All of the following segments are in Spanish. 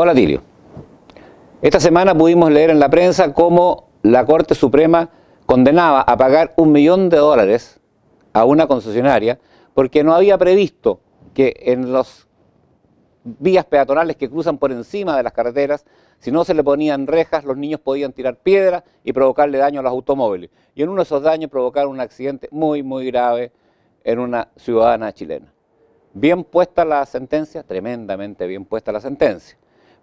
Hola Tilio. Esta semana pudimos leer en la prensa cómo la Corte Suprema condenaba a pagar un millón de dólares a una concesionaria porque no había previsto que en las vías peatonales que cruzan por encima de las carreteras, si no se le ponían rejas, los niños podían tirar piedras y provocarle daño a los automóviles. Y en uno de esos daños provocaron un accidente muy, muy grave en una ciudadana chilena. Bien puesta la sentencia, tremendamente bien puesta la sentencia.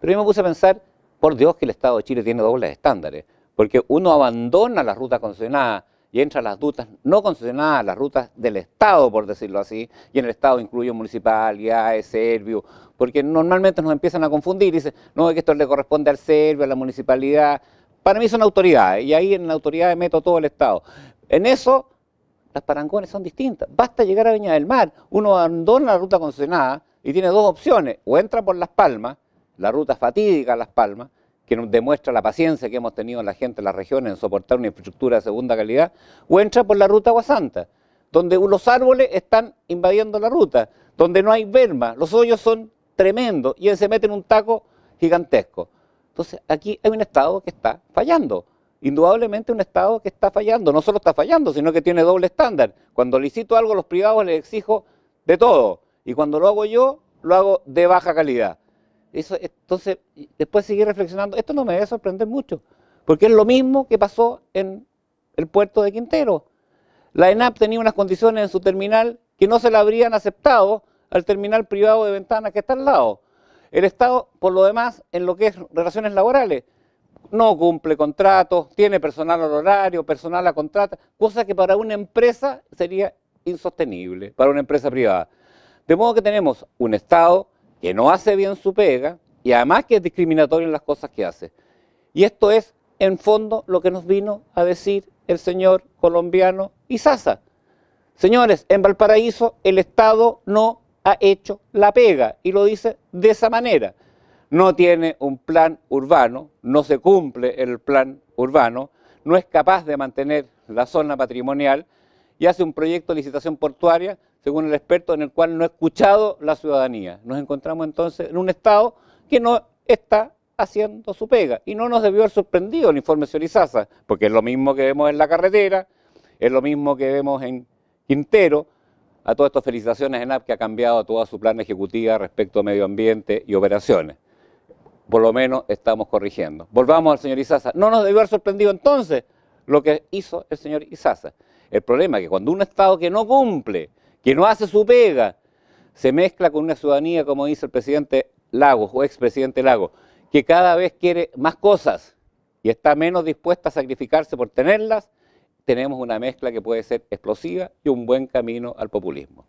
Pero yo me puse a pensar, por Dios que el Estado de Chile tiene dobles estándares, porque uno abandona las rutas concesionadas y entra a las rutas no concesionadas, las rutas del Estado, por decirlo así, y en el Estado incluye municipalidades, Servio, porque normalmente nos empiezan a confundir y dicen, no, es que esto le corresponde al serbio, a la municipalidad. Para mí son autoridades, y ahí en la autoridad meto todo el Estado. En eso, las parangones son distintas. Basta llegar a Viña del Mar, uno abandona la ruta concesionada y tiene dos opciones, o entra por Las Palmas, la ruta fatídica a Las Palmas, que nos demuestra la paciencia que hemos tenido la gente de la región en soportar una infraestructura de segunda calidad, o entra por la ruta Aguasanta, donde los árboles están invadiendo la ruta, donde no hay verma, los hoyos son tremendos y él se mete en un taco gigantesco. Entonces aquí hay un Estado que está fallando, indudablemente un Estado que está fallando, no solo está fallando, sino que tiene doble estándar. Cuando licito algo a los privados les exijo de todo y cuando lo hago yo, lo hago de baja calidad entonces, después seguir reflexionando, esto no me debe sorprender mucho, porque es lo mismo que pasó en el puerto de Quintero. La ENAP tenía unas condiciones en su terminal que no se la habrían aceptado al terminal privado de ventanas que está al lado. El Estado, por lo demás, en lo que es relaciones laborales, no cumple contratos, tiene personal al horario, personal a contrata, cosa que para una empresa sería insostenible, para una empresa privada. De modo que tenemos un Estado que no hace bien su pega y además que es discriminatorio en las cosas que hace. Y esto es, en fondo, lo que nos vino a decir el señor colombiano Isaza. Señores, en Valparaíso el Estado no ha hecho la pega y lo dice de esa manera. No tiene un plan urbano, no se cumple el plan urbano, no es capaz de mantener la zona patrimonial y hace un proyecto de licitación portuaria, según el experto, en el cual no ha escuchado la ciudadanía. Nos encontramos entonces en un Estado que no está haciendo su pega. Y no nos debió haber sorprendido el informe señor Isaza, porque es lo mismo que vemos en la carretera, es lo mismo que vemos en Quintero. A todas estas felicitaciones en AP que ha cambiado toda su plan ejecutiva respecto a medio ambiente y operaciones. Por lo menos estamos corrigiendo. Volvamos al señor Izaza. No nos debió haber sorprendido entonces lo que hizo el señor Izaza. El problema es que cuando un Estado que no cumple, que no hace su pega, se mezcla con una ciudadanía, como dice el presidente Lagos o expresidente Lagos, que cada vez quiere más cosas y está menos dispuesta a sacrificarse por tenerlas, tenemos una mezcla que puede ser explosiva y un buen camino al populismo.